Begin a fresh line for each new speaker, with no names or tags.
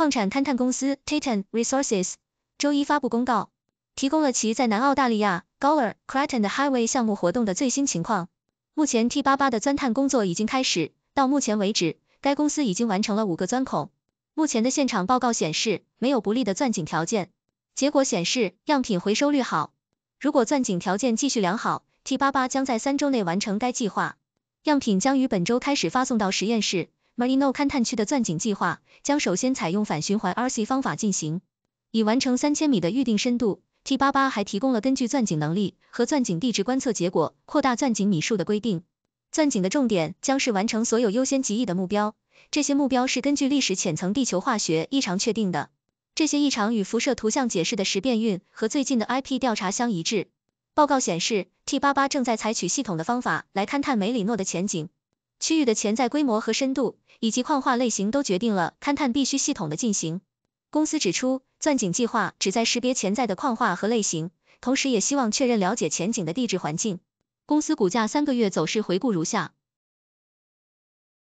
矿产勘探公司 Titan Resources 周一发布公告，提供了其在南澳大利亚 g a w l e r c r a t o n 的 Highway 项目活动的最新情况。目前 T88 的钻探工作已经开始，到目前为止，该公司已经完成了五个钻孔。目前的现场报告显示，没有不利的钻井条件。结果显示，样品回收率好。如果钻井条件继续良好，T88 将在三周内完成该计划。样品将于本周开始发送到实验室。i 里诺勘探区的钻井计划将首先采用反循环 RC 方法进行。已完成三千米的预定深度。T88 还提供了根据钻井能力和钻井地质观测结果扩大钻井米数的规定。钻井的重点将是完成所有优先级一的目标，这些目标是根据历史浅层地球化学异常确定的。这些异常与辐射图像解释的时变晕和最近的 IP 调查相一致。报告显示，T88 正在采取系统的方法来勘探梅里诺的前景。区域的潜在规模和深度，以及矿化类型，都决定了勘探必须系统的进行。公司指出，钻井计划旨在识别潜在的矿化和类型，同时也希望确认了解前景的地质环境。公司股价三个月走势回顾如下。